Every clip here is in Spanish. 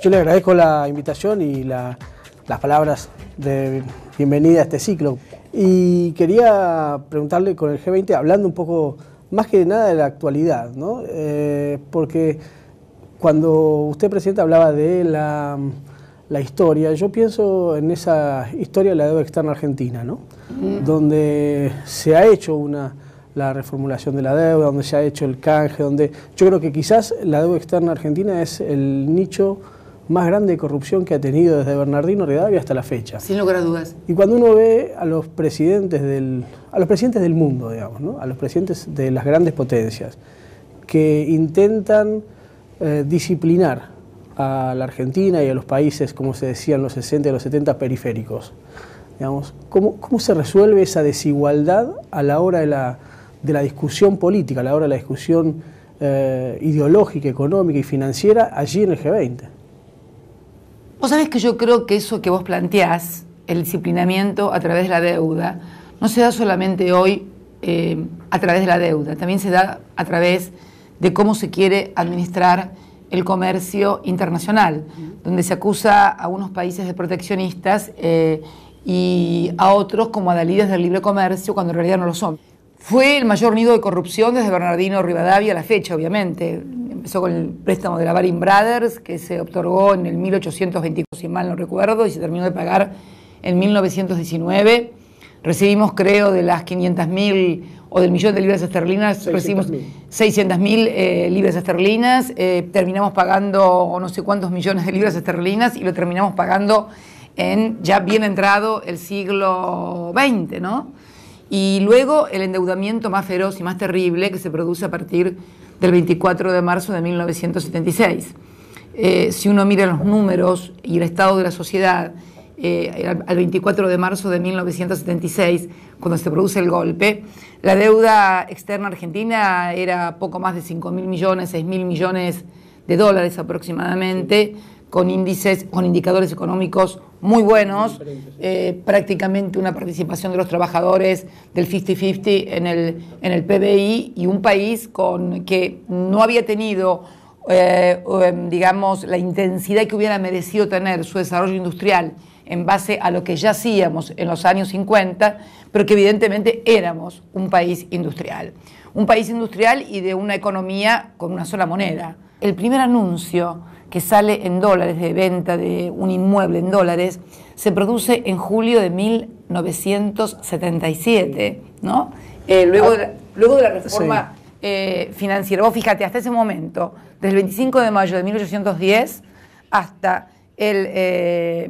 Yo le agradezco la invitación y las palabras de bienvenida a este ciclo. Y quería preguntarle con el G20, hablando un poco más que nada de la actualidad, ¿no? Eh, porque cuando usted, presidente, hablaba de la, historia, yo pienso en esa historia de la deuda externa argentina, ¿no? Donde se ha hecho una la reformulación de la deuda, donde se ha hecho el canje, donde yo creo que quizás la deuda externa argentina es el nicho más grande corrupción que ha tenido desde Bernardino Rivadavia hasta la fecha. Sin lugar a dudas. Y cuando uno ve a los presidentes del, a los presidentes del mundo, digamos, ¿no? a los presidentes de las grandes potencias, que intentan eh, disciplinar a la Argentina y a los países, como se decía en los 60 y los 70, periféricos. Digamos, ¿cómo, se resuelve esa desigualdad a la hora de la, de la discusión política, a la hora de la discusión eh, ideológica, económica y financiera allí en el G20? Vos sabés que yo creo que eso que vos planteás, el disciplinamiento a través de la deuda, no se da solamente hoy eh, a través de la deuda, también se da a través de cómo se quiere administrar el comercio internacional, donde se acusa a unos países de proteccionistas eh, y a otros como adalides del libre comercio cuando en realidad no lo son. Fue el mayor nido de corrupción desde Bernardino Rivadavia a la fecha, obviamente empezó con el préstamo de la Baring Brothers, que se otorgó en el 1825, si mal no recuerdo, y se terminó de pagar en 1919. Recibimos, creo, de las 500.000 o del millón de libras esterlinas, recibimos 600.000 eh, libras esterlinas. Eh, terminamos pagando no sé cuántos millones de libras esterlinas y lo terminamos pagando en ya bien entrado el siglo XX, ¿no? Y luego el endeudamiento más feroz y más terrible que se produce a partir del 24 de marzo de 1976. Eh, si uno mira los números y el estado de la sociedad eh, al, 24 de marzo de 1976, cuando se produce el golpe, la deuda externa argentina era poco más de 5 mil millones, 6 mil millones de dólares aproximadamente con índices, con indicadores económicos muy buenos, eh, prácticamente una participación de los trabajadores del 50-50 en el, en el PBI y un país con que no había tenido, eh, em, digamos, la intensidad que hubiera merecido tener su desarrollo industrial en base a lo que ya hacíamos en los años 50, pero que evidentemente éramos un país industrial. Un país industrial y de una economía con una sola moneda. El primer anuncio que sale en dólares de venta de un inmueble en dólares, se produce en julio de 1977, ¿no? Eh, luego, de la, luego de la reforma eh, financiera. Vos fíjate, hasta ese momento, desde el 25 de mayo de 1810 hasta el eh,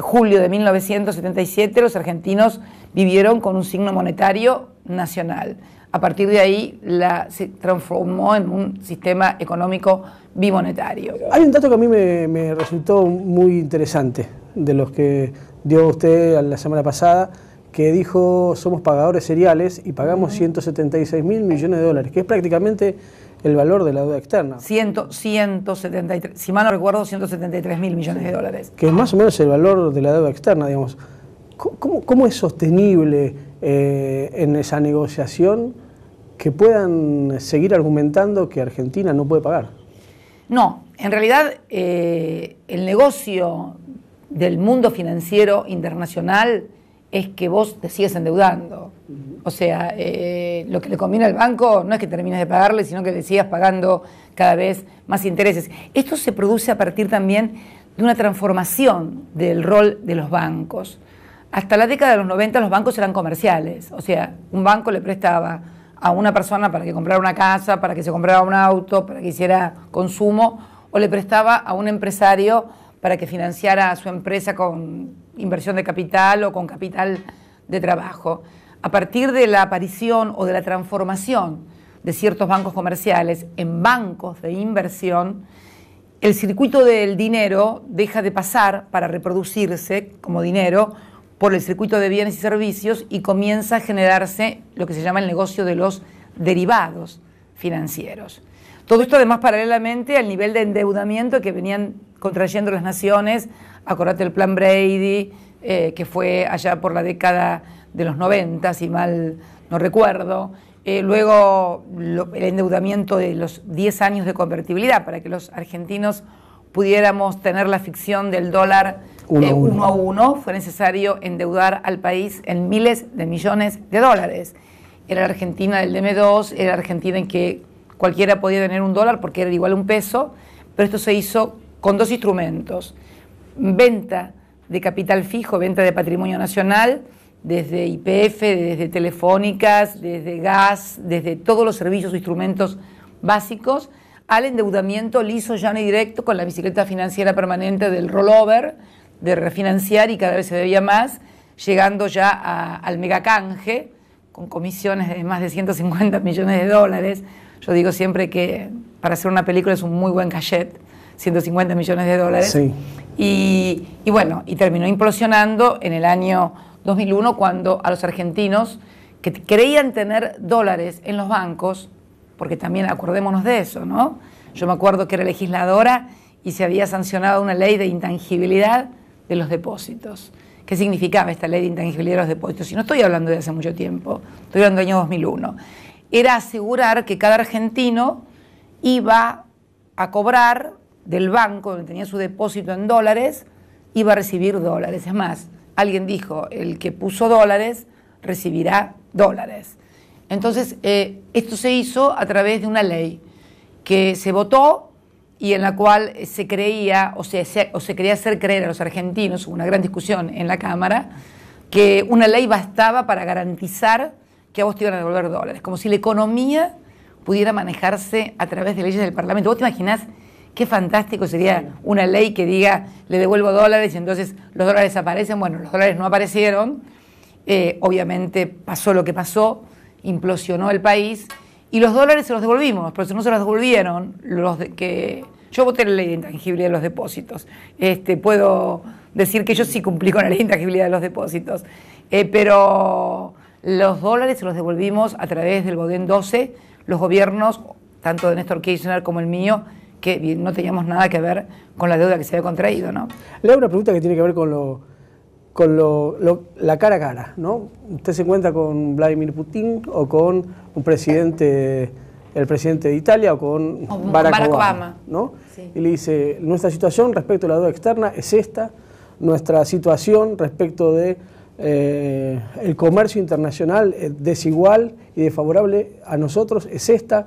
julio de 1977, los argentinos vivieron con un signo monetario nacional a partir de ahí la, se transformó en un sistema económico bimonetario. Hay un dato que a mí me, resultó muy interesante, de los que dio usted la semana pasada, que dijo somos pagadores seriales y pagamos 176 mil millones de dólares, que es prácticamente el valor de la deuda externa. 100, 173, si mal no recuerdo, 173 mil millones de dólares. Que es más o menos el valor de la deuda externa, digamos. cómo es sostenible eh, en esa negociación que puedan seguir argumentando que Argentina no puede pagar. No, en realidad eh, el negocio del mundo financiero internacional es que vos te sigues endeudando. O sea, eh, lo que le conviene al banco no es que termines de pagarle, sino que le sigas pagando cada vez más intereses. Esto se produce a partir también de una transformación del rol de los bancos hasta la década de los 90 los bancos eran comerciales, o sea, un banco le prestaba a una persona para que comprara una casa, para que se comprara un auto, para que hiciera consumo, o le prestaba a un empresario para que financiara a su empresa con inversión de capital o con capital de trabajo. A partir de la aparición o de la transformación de ciertos bancos comerciales en bancos de inversión, el circuito del dinero deja de pasar para reproducirse como dinero por el circuito de bienes y servicios y comienza a generarse lo que se llama el negocio de los derivados financieros. Todo esto además paralelamente al nivel de endeudamiento que venían contrayendo las naciones, acordate el plan Brady, eh, que fue allá por la década de los 90, si mal no recuerdo, eh, luego el endeudamiento de los 10 años de convertibilidad para que los argentinos pudiéramos tener la ficción del dólar uno, uno, a uno, fue necesario endeudar al país en miles de millones de dólares. Era la Argentina del DM2, era la Argentina en que cualquiera podía tener un dólar porque era igual a un peso, pero esto se hizo con dos instrumentos. Venta de capital fijo, venta de patrimonio nacional, desde IPF, desde telefónicas, desde gas, desde todos los servicios o instrumentos básicos, al endeudamiento liso, llano y directo con la bicicleta financiera permanente del rollover, de refinanciar y cada vez se debía más, llegando ya a, al megacanje, con comisiones de más de 150 millones de dólares. Yo digo siempre que para hacer una película es un muy buen cachet, 150 millones de dólares. Y, y bueno, y terminó implosionando en el año 2001 cuando a los argentinos que creían tener dólares en los bancos, porque también acordémonos de eso, ¿no? Yo me acuerdo que era legisladora y se había sancionado una ley de intangibilidad de los depósitos. ¿Qué significaba esta ley de intangibilidad de los depósitos? Y no estoy hablando de hace mucho tiempo, estoy hablando del año 2001. Era asegurar que cada argentino iba a cobrar del banco donde tenía su depósito en dólares, iba a recibir dólares. Es más, alguien dijo, el que puso dólares recibirá dólares. Entonces, eh, esto se hizo a través de una ley que se votó y en la cual eh, se creía, o, sea, se, o se quería hacer creer a los argentinos, hubo una gran discusión en la Cámara, que una ley bastaba para garantizar que a vos te iban a devolver dólares, como si la economía pudiera manejarse a través de leyes del Parlamento. ¿Vos te imaginás qué fantástico sería una ley que diga, le devuelvo dólares y entonces los dólares aparecen? Bueno, los dólares no aparecieron, eh, obviamente pasó lo que pasó, implosionó el país y los dólares se los devolvimos, pero si no se los devolvieron, los de que yo voté la ley de intangibilidad de los depósitos. Este, puedo decir que yo sí cumplí con la ley de intangibilidad de los depósitos, eh, pero los dólares se los devolvimos a través del Godén 12, los gobiernos, tanto de Néstor Kirchner como el mío, que no teníamos nada que ver con la deuda que se había contraído, ¿no? Le hago una pregunta que tiene que ver con lo con la cara a cara, ¿no? Usted se encuentra con Vladimir Putin o con un presidente, el presidente de Italia o con Barack, Obama. ¿no? Y le dice, nuestra situación respecto a la deuda externa es esta, nuestra situación respecto de eh, el comercio internacional desigual y desfavorable a nosotros es esta.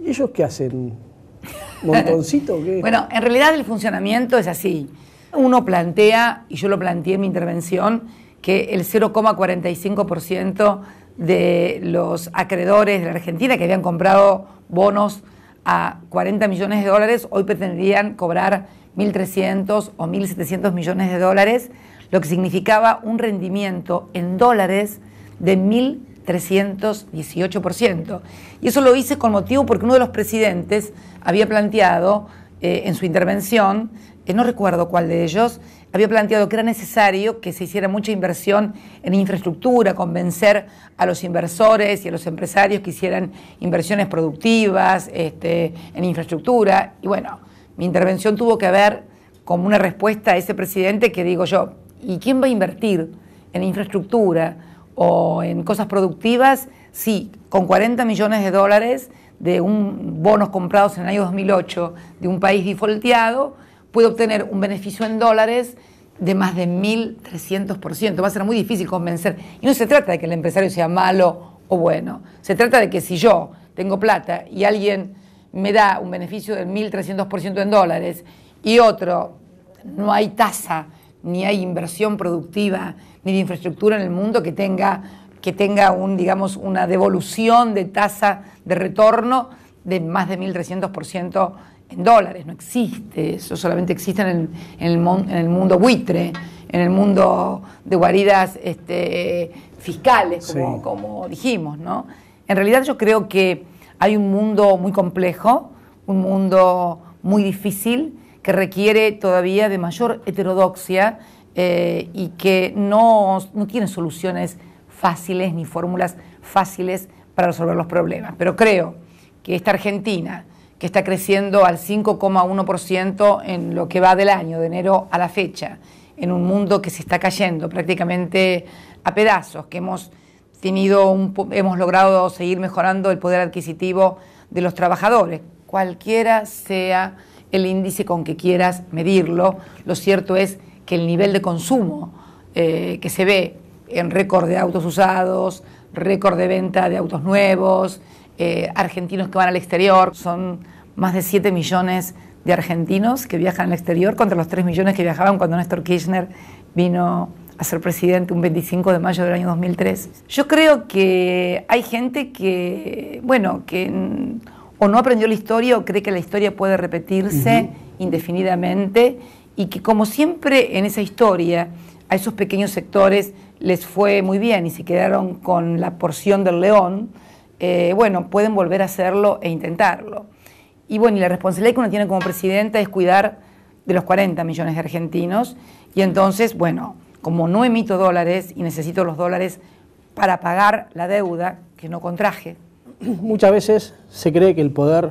¿Y ellos qué hacen? ¿Montoncito? bueno, en realidad el funcionamiento es así. Uno plantea, y yo lo planteé en mi intervención, que el 0,45% de los acreedores de la Argentina que habían comprado bonos a 40 millones de dólares, hoy pretendían cobrar 1.300 o 1.700 millones de dólares, lo que significaba un rendimiento en dólares de 1.318%. Y eso lo hice con motivo porque uno de los presidentes había planteado eh, en su intervención, que eh, no recuerdo cuál de ellos, había planteado que era necesario que se hiciera mucha inversión en infraestructura, convencer a los inversores y a los empresarios que hicieran inversiones productivas este, en infraestructura. Y bueno, mi intervención tuvo que ver con una respuesta a ese presidente que digo yo, ¿y quién va a invertir en infraestructura o en cosas productivas? si con 40 millones de dólares de un bonos comprados en el año 2008 de un país difolteado, puede obtener un beneficio en dólares de más de 1.300%. Va a ser muy difícil convencer. Y no se trata de que el empresario sea malo o bueno. Se trata de que si yo tengo plata y alguien me da un beneficio del 1.300% en dólares y otro, no hay tasa, ni hay inversión productiva, ni de infraestructura en el mundo que tenga, que tenga un, digamos, una devolución de tasa de retorno de más de 1.300% en dólares, no existe eso, solamente existe en el, en el, mundo buitre, en el mundo de guaridas este, fiscales, como, dijimos, ¿no? En realidad yo creo que hay un mundo muy complejo, un mundo muy difícil, que requiere todavía de mayor heterodoxia eh, y que no, no tiene soluciones fáciles ni fórmulas fáciles para resolver los problemas. Pero creo que esta Argentina, que está creciendo al 5,1% en lo que va del año, de enero a la fecha, en un mundo que se está cayendo prácticamente a pedazos, que hemos tenido hemos logrado seguir mejorando el poder adquisitivo de los trabajadores, cualquiera sea el índice con que quieras medirlo, lo cierto es que el nivel de consumo eh, que se ve en récord de autos usados, récord de venta de autos nuevos, eh, argentinos que van al exterior, son más de 7 millones de argentinos que viajan al exterior contra los 3 millones que viajaban cuando Néstor Kirchner vino a ser presidente un 25 de mayo del año 2003. Yo creo que hay gente que, bueno, que o no aprendió la historia o cree que la historia puede repetirse indefinidamente y que como siempre en esa historia a esos pequeños sectores les fue muy bien y se quedaron con la porción del león, eh, bueno, pueden volver a hacerlo e intentarlo. Y bueno, y la responsabilidad que uno tiene como presidenta es cuidar de los 40 millones de argentinos. Y entonces, bueno, como no emito dólares y necesito los dólares para pagar la deuda que no contraje. Muchas veces se cree que el poder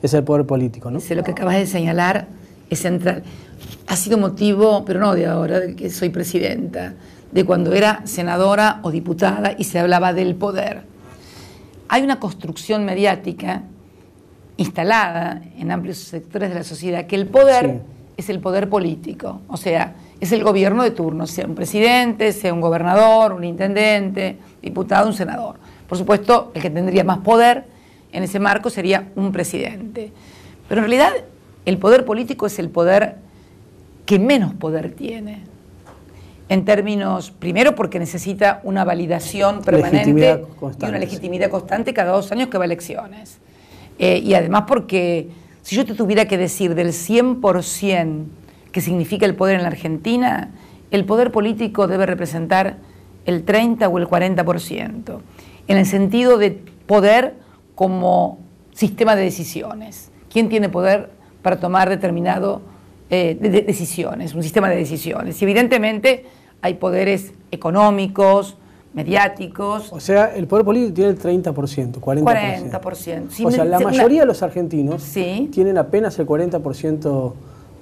es el poder político, ¿no? lo que acabas de señalar es central. Ha sido motivo, pero no de ahora, de que soy presidenta, de cuando era senadora o diputada y se hablaba del poder hay una construcción mediática instalada en amplios sectores de la sociedad que el poder es el poder político, o sea, es el gobierno de turno, sea un presidente, sea un gobernador, un intendente, diputado, un senador. Por supuesto, el que tendría más poder en ese marco sería un presidente. Pero en realidad el poder político es el poder que menos poder tiene en términos, primero porque necesita una validación permanente y una legitimidad constante cada dos años que va a elecciones. Eh, y además porque si yo te tuviera que decir del 100% que significa el poder en la Argentina, el poder político debe representar el 30 o el 40%, en el sentido de poder como sistema de decisiones. ¿Quién tiene poder para tomar determinado eh, de decisiones, un sistema de decisiones. Y evidentemente hay poderes económicos, mediáticos. O sea, el poder político tiene el 30%, 40%. 40%. Sí, o sea, la mayoría de los argentinos tienen apenas el 40%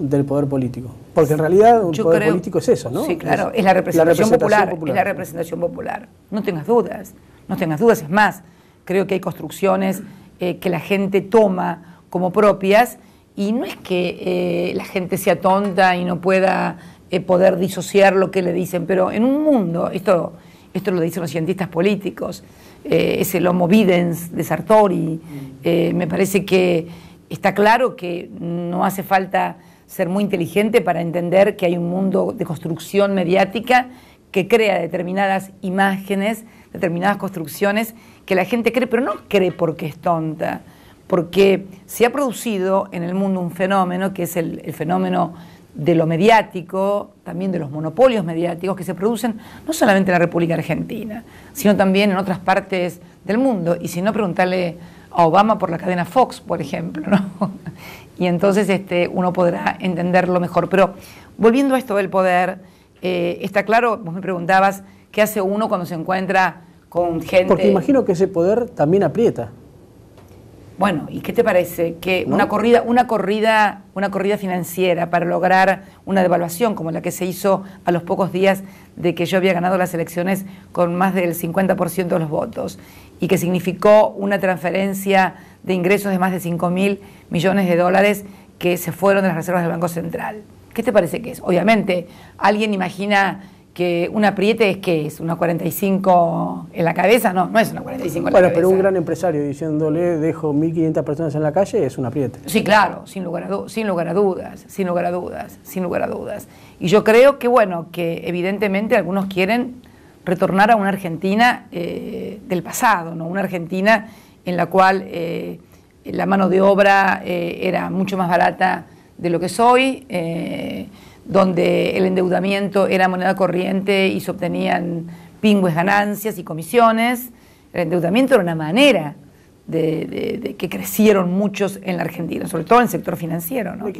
del poder político. Porque en realidad un poder político es eso, ¿no? Sí, claro, es, la, representación popular, Es la representación popular. No tengas dudas, no tengas dudas. Es más, creo que hay construcciones eh, que la gente toma como propias y no es que eh, la gente sea tonta y no pueda eh, poder disociar lo que le dicen, pero en un mundo, esto, esto lo dicen los cientistas políticos, eh, es el homo videns de Sartori, mm. me parece que está claro que no hace falta ser muy inteligente para entender que hay un mundo de construcción mediática que crea determinadas imágenes, determinadas construcciones que la gente cree, pero no cree porque es tonta porque se ha producido en el mundo un fenómeno que es el, fenómeno de lo mediático, también de los monopolios mediáticos que se producen no solamente en la República Argentina, sino también en otras partes del mundo. Y si no, preguntarle a Obama por la cadena Fox, por ejemplo, y entonces este, uno podrá entenderlo mejor. Pero volviendo a esto del poder, eh, está claro, vos me preguntabas, ¿qué hace uno cuando se encuentra con gente? Porque imagino que ese poder también aprieta. Bueno, ¿y qué te parece? Que una corrida, una corrida financiera para lograr una devaluación como la que se hizo a los pocos días de que yo había ganado las elecciones con más del 50% de los votos y que significó una transferencia de ingresos de más de 5 mil millones de dólares que se fueron de las reservas del Banco Central. ¿Qué te parece que es? Obviamente, alguien imagina que un apriete es que es una 45 en la cabeza, no, no es una 45 en la bueno, pero un gran empresario diciéndole dejo 1500 personas en la calle es un apriete. Sí, claro, sin lugar a sin lugar a dudas, sin lugar a dudas, sin lugar a dudas. Y yo creo que bueno, que evidentemente algunos quieren retornar a una Argentina eh, del pasado, ¿no? Una Argentina en la cual eh, la mano de obra eh, era mucho más barata de lo que soy donde el endeudamiento era moneda corriente y se obtenían pingües ganancias y comisiones. El endeudamiento era una manera de, que crecieron muchos en la Argentina, sobre todo en el sector financiero. ¿no?